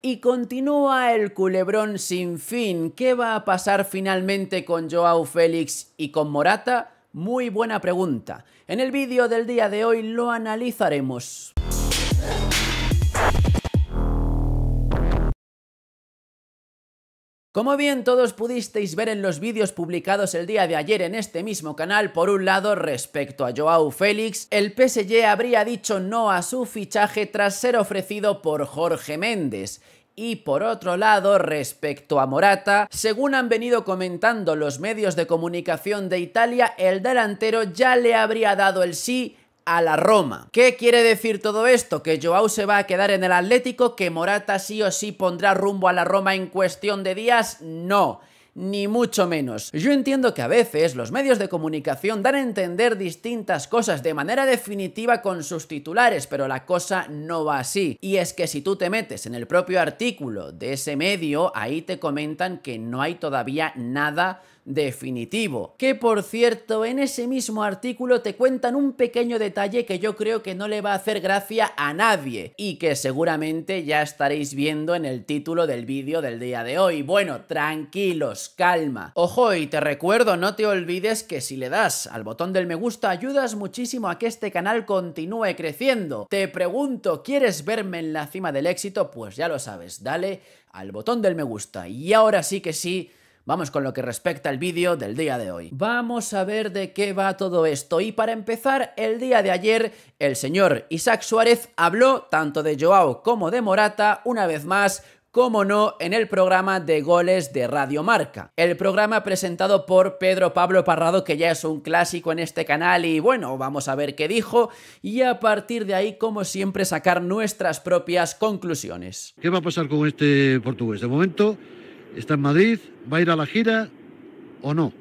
Y continúa el culebrón sin fin. ¿Qué va a pasar finalmente con Joao Félix y con Morata? Muy buena pregunta. En el vídeo del día de hoy lo analizaremos. Como bien todos pudisteis ver en los vídeos publicados el día de ayer en este mismo canal, por un lado, respecto a Joao Félix, el PSG habría dicho no a su fichaje tras ser ofrecido por Jorge Méndez. Y por otro lado, respecto a Morata, según han venido comentando los medios de comunicación de Italia, el delantero ya le habría dado el sí a la Roma. ¿Qué quiere decir todo esto? Que Joao se va a quedar en el Atlético, que Morata sí o sí pondrá rumbo a la Roma en cuestión de días. No ni mucho menos. Yo entiendo que a veces los medios de comunicación dan a entender distintas cosas de manera definitiva con sus titulares, pero la cosa no va así. Y es que si tú te metes en el propio artículo de ese medio, ahí te comentan que no hay todavía nada definitivo. Que por cierto, en ese mismo artículo te cuentan un pequeño detalle que yo creo que no le va a hacer gracia a nadie y que seguramente ya estaréis viendo en el título del vídeo del día de hoy. Bueno, tranquilos, calma. Ojo, y te recuerdo, no te olvides que si le das al botón del me gusta ayudas muchísimo a que este canal continúe creciendo. Te pregunto, ¿quieres verme en la cima del éxito? Pues ya lo sabes, dale al botón del me gusta. Y ahora sí que sí, Vamos con lo que respecta al vídeo del día de hoy. Vamos a ver de qué va todo esto. Y para empezar, el día de ayer, el señor Isaac Suárez habló tanto de Joao como de Morata, una vez más, como no, en el programa de goles de Radio Marca. El programa presentado por Pedro Pablo Parrado, que ya es un clásico en este canal y bueno, vamos a ver qué dijo y a partir de ahí, como siempre, sacar nuestras propias conclusiones. ¿Qué va a pasar con este portugués? De momento está en Madrid, ¿va a ir a la gira o no?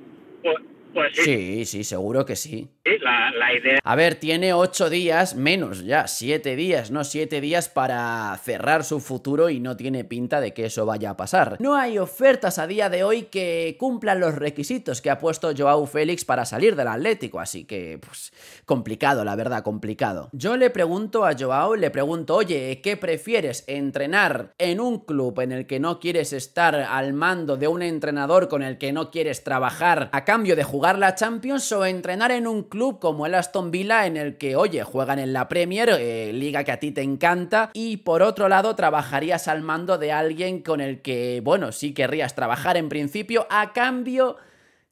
Pues, pues sí. sí, seguro que sí la, idea. A ver, tiene ocho días menos ya, siete días, ¿no? Siete días para cerrar su futuro y no tiene pinta de que eso vaya a pasar. No hay ofertas a día de hoy que cumplan los requisitos que ha puesto Joao Félix para salir del Atlético, así que, pues, complicado, la verdad, complicado. Yo le pregunto a Joao, le pregunto, oye, ¿qué prefieres? ¿Entrenar en un club en el que no quieres estar al mando de un entrenador con el que no quieres trabajar a cambio de jugar la Champions o entrenar en un club club como el Aston Villa en el que, oye, juegan en la Premier, eh, liga que a ti te encanta, y por otro lado trabajarías al mando de alguien con el que, bueno, sí querrías trabajar en principio a cambio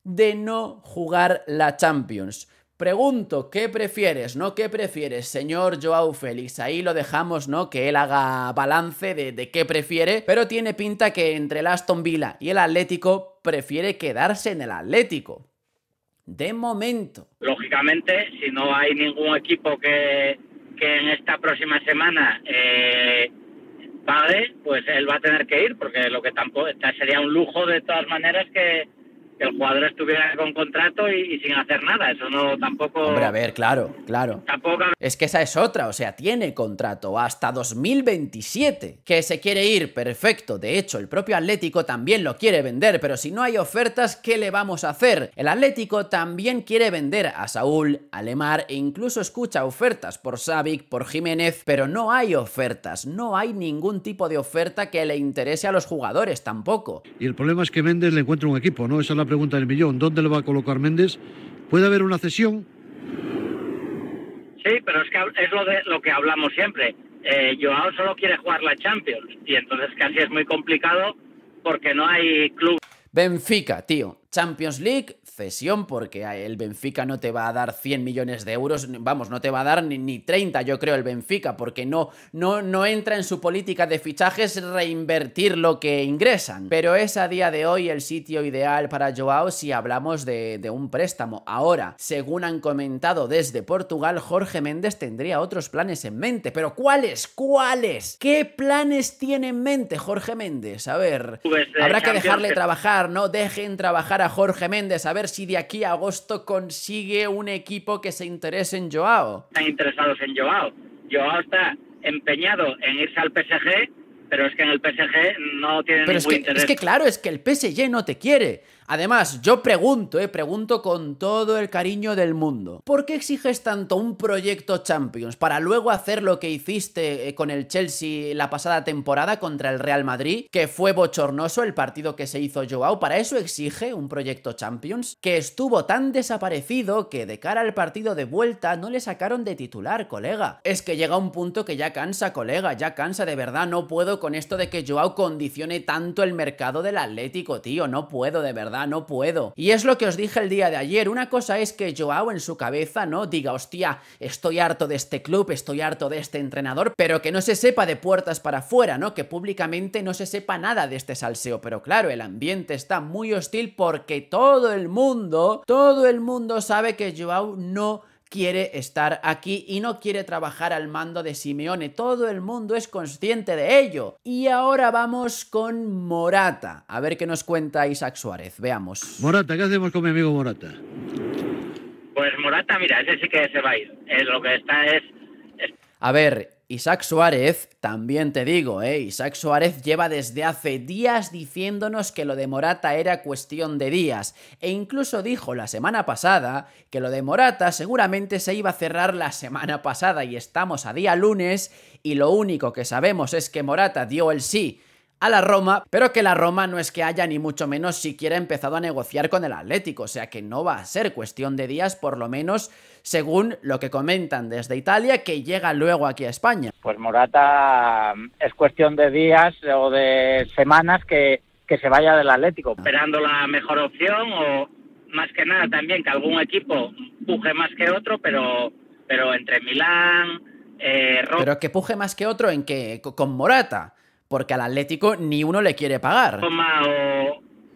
de no jugar la Champions. Pregunto, ¿qué prefieres? ¿No? ¿Qué prefieres, señor Joao Félix? Ahí lo dejamos, ¿no? Que él haga balance de, de, qué prefiere, pero tiene pinta que entre el Aston Villa y el Atlético prefiere quedarse en el Atlético de momento. Lógicamente, si no hay ningún equipo que, que en esta próxima semana eh, pague, pues él va a tener que ir, porque lo que tampoco sería un lujo de todas maneras que, que el jugador estuviera con contrato y, sin hacer nada. Eso no tampoco. Hombre, a ver, claro, claro. Es que esa es otra, o sea, tiene contrato hasta 2027. Que se quiere ir, perfecto. De hecho, el propio Atlético también lo quiere vender, pero si no hay ofertas, ¿qué le vamos a hacer? El Atlético también quiere vender a Saúl, a Lemar e incluso escucha ofertas por Savic, por Jiménez, pero no hay ofertas, no hay ningún tipo de oferta que le interese a los jugadores tampoco. Y el problema es que vendes, le encuentra un equipo, ¿no? pregunta del millón, ¿dónde le va a colocar Méndez? ¿Puede haber una cesión? Sí, pero es que es lo, de, lo que hablamos siempre. Eh, Joao solo quiere jugar la Champions y entonces casi es muy complicado porque no hay club. Benfica, tío. Champions League, cesión, porque el Benfica no te va a dar 100 millones de euros, vamos, no te va a dar ni, ni 30, yo creo, el Benfica, porque no, no, no entra en su política de fichajes reinvertir lo que ingresan. Pero es a día de hoy el sitio ideal para Joao si hablamos de, un préstamo. Ahora, según han comentado desde Portugal, Jorge Méndez tendría otros planes en mente. Pero ¿cuáles? ¿Cuáles? ¿Qué planes tiene en mente Jorge Méndez? A ver, pues, eh, habrá que dejarle trabajar, ¿no? Dejen trabajar a Jorge Méndez, a ver si de aquí a agosto consigue un equipo que se interese en Joao. Están interesados en Joao. Joao está empeñado en irse al PSG, pero es que en el PSG no tiene pero ningún que, interés. Es que claro, es que el PSG no te quiere. Además, yo pregunto, eh, pregunto con todo el cariño del mundo. ¿Por qué exiges tanto un proyecto Champions para luego hacer lo que hiciste eh, con el Chelsea la pasada temporada contra el Real Madrid, que fue bochornoso el partido que se hizo Joao? ¿Para eso exige un proyecto Champions? Que estuvo tan desaparecido que de cara al partido de vuelta no le sacaron de titular, colega. Es que llega un punto que ya cansa, colega, ya cansa de verdad, no puedo con esto de que Joao condicione tanto el mercado del Atlético, tío, no puedo de verdad no puedo. Y es lo que os dije el día de ayer, una cosa es que Joao en su cabeza no diga, hostia, estoy harto de este club, estoy harto de este entrenador, pero que no se sepa de puertas para afuera, ¿no? Que públicamente no se sepa nada de este salseo, pero claro, el ambiente está muy hostil porque todo el mundo, todo el mundo sabe que Joao no quiere estar aquí y no quiere trabajar al mando de Simeone. Todo el mundo es consciente de ello. Y ahora vamos con Morata. A ver qué nos cuenta Isaac Suárez. Veamos. Morata, ¿qué hacemos con mi amigo Morata? Pues Morata, mira, ese sí que se va a ir. Eh, lo que está es... A ver, Isaac Suárez, también te digo, ¿eh? Isaac Suárez lleva desde hace días diciéndonos que lo de Morata era cuestión de días, e incluso dijo la semana pasada que lo de Morata seguramente se iba a cerrar la semana pasada y estamos a día lunes y lo único que sabemos es que Morata dio el sí a la Roma, pero que la Roma no es que haya ni mucho menos siquiera empezado a negociar con el Atlético, o sea que no va a ser cuestión de días, por lo menos según lo que comentan desde Italia, que llega luego aquí a España. Pues Morata es cuestión de días o de semanas que, se vaya del Atlético. Esperando la mejor opción o más que nada también que algún equipo puje más que otro, pero, pero entre Milán... Eh, Roma... pero que puje más que otro en que con Morata porque al Atlético ni uno le quiere pagar.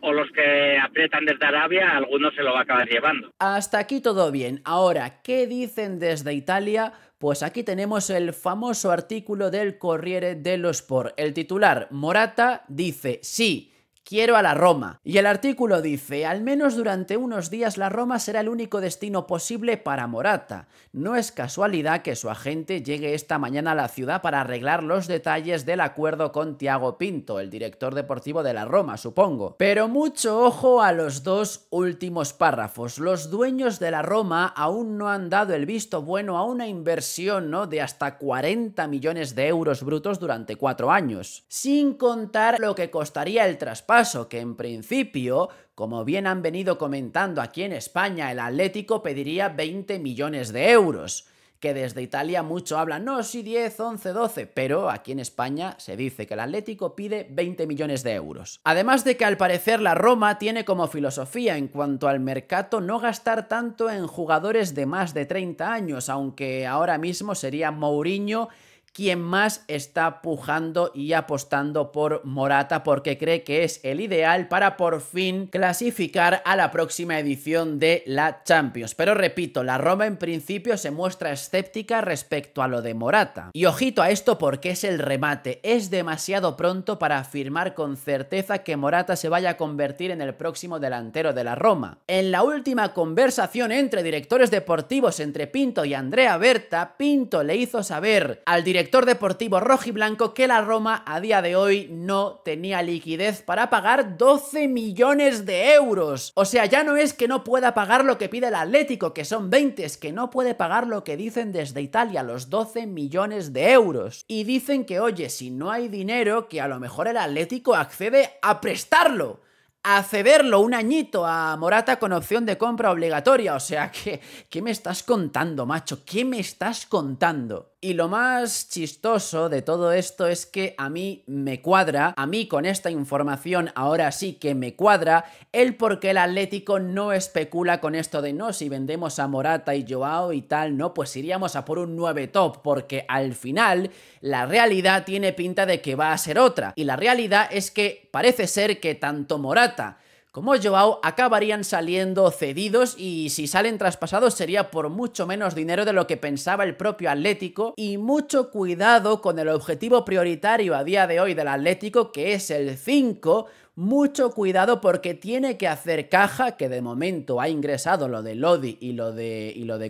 O, los que aprietan desde Arabia, algunos se lo va a acabar llevando. Hasta aquí todo bien. Ahora, ¿qué dicen desde Italia? Pues aquí tenemos el famoso artículo del Corriere dello Sport. El titular, Morata, dice, sí, Quiero a la Roma. Y el artículo dice, al menos durante unos días la Roma será el único destino posible para Morata. No es casualidad que su agente llegue esta mañana a la ciudad para arreglar los detalles del acuerdo con Tiago Pinto, el director deportivo de la Roma, supongo. Pero mucho ojo a los dos últimos párrafos. Los dueños de la Roma aún no han dado el visto bueno a una inversión ¿no? de hasta 40 millones de euros brutos durante cuatro años. Sin contar lo que costaría el traspaso que en principio, como bien han venido comentando aquí en España, el Atlético pediría 20 millones de euros que desde Italia mucho hablan, no, sí 10, 11, 12, pero aquí en España se dice que el Atlético pide 20 millones de euros. Además de que al parecer la Roma tiene como filosofía en cuanto al mercado no gastar tanto en jugadores de más de 30 años, aunque ahora mismo sería Mourinho quien más está pujando y apostando por Morata porque cree que es el ideal para por fin clasificar a la próxima edición de la Champions. Pero repito, la Roma en principio se muestra escéptica respecto a lo de Morata. Y ojito a esto porque es el remate. Es demasiado pronto para afirmar con certeza que Morata se vaya a convertir en el próximo delantero de la Roma. En la última conversación entre directores deportivos entre Pinto y Andrea Berta, Pinto le hizo saber al director director deportivo rojiblanco que la Roma a día de hoy no tenía liquidez para pagar 12 millones de euros. O sea, ya no es que no pueda pagar lo que pide el Atlético, que son 20, es que no puede pagar lo que dicen desde Italia, los 12 millones de euros. Y dicen que, oye, si no hay dinero, que a lo mejor el Atlético accede a prestarlo a cederlo un añito a Morata con opción de compra obligatoria. O sea, que, ¿qué me estás contando, macho? ¿Qué me estás contando? Y lo más chistoso de todo esto es que a mí me cuadra, a mí con esta información ahora sí que me cuadra el por qué el Atlético no especula con esto de no, si vendemos a Morata y Joao y tal, no, pues iríamos a por un 9 top, porque al final la realidad tiene pinta de que va a ser otra. Y la realidad es que parece ser que tanto Morata como Joao acabarían saliendo cedidos y si salen traspasados sería por mucho menos dinero de lo que pensaba el propio Atlético y mucho cuidado con el objetivo prioritario a día de hoy del Atlético que es el 5 mucho cuidado porque tiene que hacer caja, que de momento ha ingresado lo de Lodi y lo de, y lo de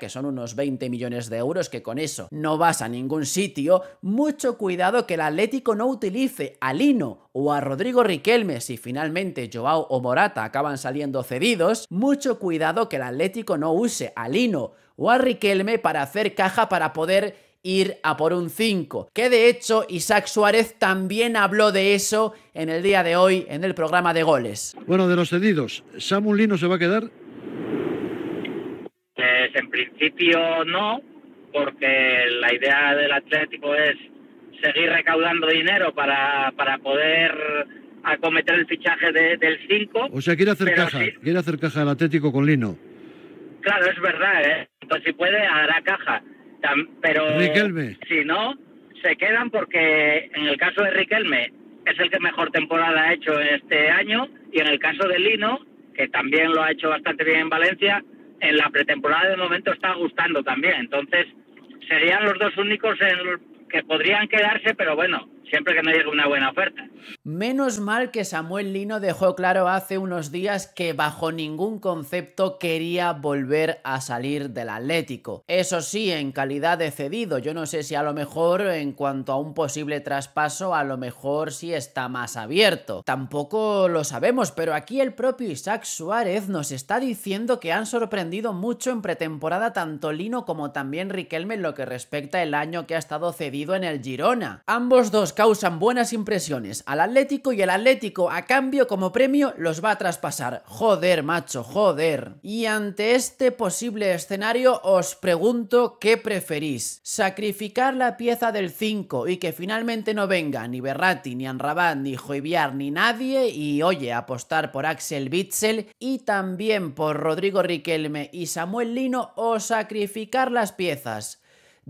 que son unos 20 millones de euros, que con eso no vas a ningún sitio. Mucho cuidado que el Atlético no utilice a Lino o a Rodrigo Riquelme si finalmente Joao o Morata acaban saliendo cedidos. Mucho cuidado que el Atlético no use a Lino o a Riquelme para hacer caja para poder ir a por un 5. Que de hecho Isaac Suárez también habló de eso en el día de hoy en el programa de goles. Bueno, de los cedidos, ¿Samu Lino se va a quedar? Pues en principio no, porque la idea del Atlético es seguir recaudando dinero para, poder acometer el fichaje del 5. O sea, quiere hacer caja, quiere hacer caja el Atlético con Lino. Claro, es verdad, ¿eh? Entonces, pues si puede, hará caja pero si no, se quedan porque en el caso de Riquelme es el que mejor temporada ha hecho este año y en el caso de Lino, que también lo ha hecho bastante bien en Valencia, en la pretemporada de momento está gustando también. Entonces serían los dos únicos en que podrían quedarse, pero bueno, siempre que me llegue una buena oferta. Menos mal que Samuel Lino dejó claro hace unos días que bajo ningún concepto quería volver a salir del Atlético. Eso sí, en calidad de cedido. Yo no sé si a lo mejor en cuanto a un posible traspaso, a lo mejor sí está más abierto. Tampoco lo sabemos, pero aquí el propio Isaac Suárez nos está diciendo que han sorprendido mucho en pretemporada tanto Lino como también Riquelme en lo que respecta el año que ha estado cedido en el Girona. Ambos dos causan buenas impresiones al Atlético y el Atlético a cambio como premio los va a traspasar. Joder, macho, joder. Y ante este posible escenario os pregunto qué preferís. Sacrificar la pieza del 5 y que finalmente no venga ni Berratti, ni Anrabat, ni Joiviar, ni nadie y oye, apostar por Axel Witzel y también por Rodrigo Riquelme y Samuel Lino o sacrificar las piezas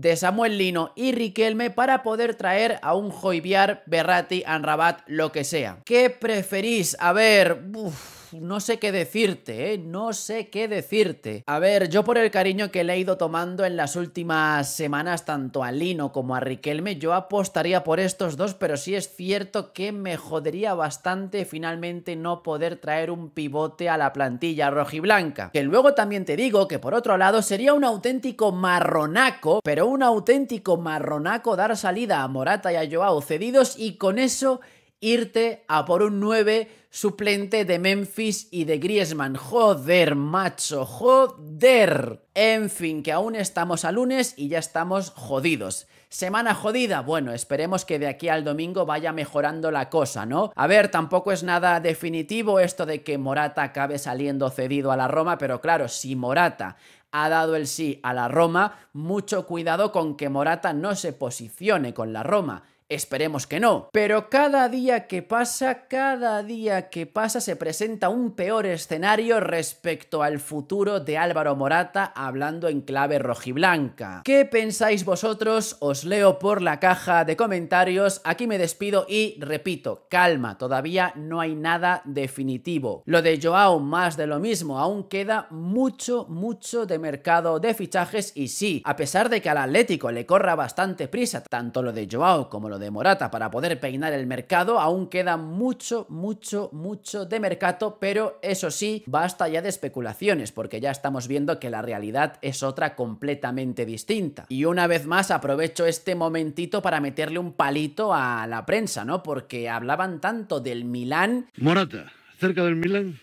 de Samuel Lino y Riquelme para poder traer a un Joiviar, Berrati, Anrabat, lo que sea. ¿Qué preferís? A ver... Uf no sé qué decirte, ¿eh? No sé qué decirte. A ver, yo por el cariño que le he ido tomando en las últimas semanas tanto a Lino como a Riquelme, yo apostaría por estos dos, pero sí es cierto que me jodería bastante finalmente no poder traer un pivote a la plantilla rojiblanca. Que luego también te digo que por otro lado sería un auténtico marronaco, pero un auténtico marronaco dar salida a Morata y a Joao cedidos y con eso irte a por un 9 suplente de Memphis y de Griezmann. Joder, macho, joder. En fin, que aún estamos a lunes y ya estamos jodidos. Semana jodida. Bueno, esperemos que de aquí al domingo vaya mejorando la cosa, ¿no? A ver, tampoco es nada definitivo esto de que Morata acabe saliendo cedido a la Roma, pero claro, si Morata ha dado el sí a la Roma, mucho cuidado con que Morata no se posicione con la Roma. Esperemos que no. Pero cada día que pasa, cada día que pasa se presenta un peor escenario respecto al futuro de Álvaro Morata hablando en clave rojiblanca. ¿Qué pensáis vosotros? Os leo por la caja de comentarios. Aquí me despido y repito, calma, todavía no hay nada definitivo. Lo de Joao más de lo mismo, aún queda mucho, mucho de mercado de fichajes y sí, a pesar de que al Atlético le corra bastante prisa, tanto lo de Joao como lo de Morata para poder peinar el mercado. Aún queda mucho, mucho, mucho de mercado, pero eso sí, basta ya de especulaciones, porque ya estamos viendo que la realidad es otra completamente distinta. Y una vez más aprovecho este momentito para meterle un palito a la prensa, ¿no? Porque hablaban tanto del Milán. Morata, cerca del Milán.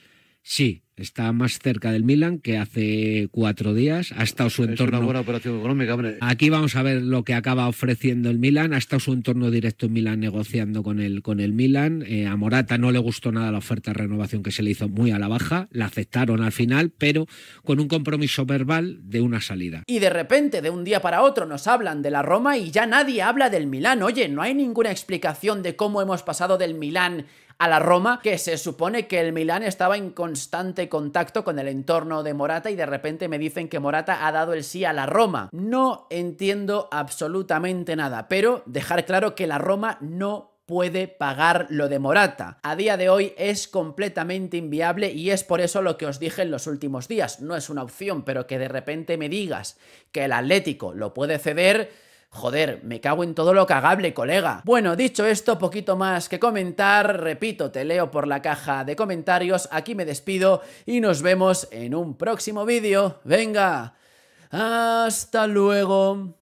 Sí, está más cerca del Milan que hace cuatro días. Ha estado su entorno. Una operación económica, Aquí vamos a ver lo que acaba ofreciendo el Milan. Ha estado su entorno directo en Milan negociando con el, con el Milan. Eh, a Morata no le gustó nada la oferta de renovación que se le hizo muy a la baja. La aceptaron al final, pero con un compromiso verbal de una salida. Y de repente, de un día para otro, nos hablan de la Roma y ya nadie habla del Milan. Oye, no hay ninguna explicación de cómo hemos pasado del Milan a la Roma, que se supone que el Milán estaba en constante contacto con el entorno de Morata y de repente me dicen que Morata ha dado el sí a la Roma. No entiendo absolutamente nada, pero dejar claro que la Roma no puede pagar lo de Morata. A día de hoy es completamente inviable y es por eso lo que os dije en los últimos días. No es una opción, pero que de repente me digas que el Atlético lo puede ceder Joder, me cago en todo lo cagable, colega. Bueno, dicho esto, poquito más que comentar. Repito, te leo por la caja de comentarios. Aquí me despido y nos vemos en un próximo vídeo. Venga, hasta luego.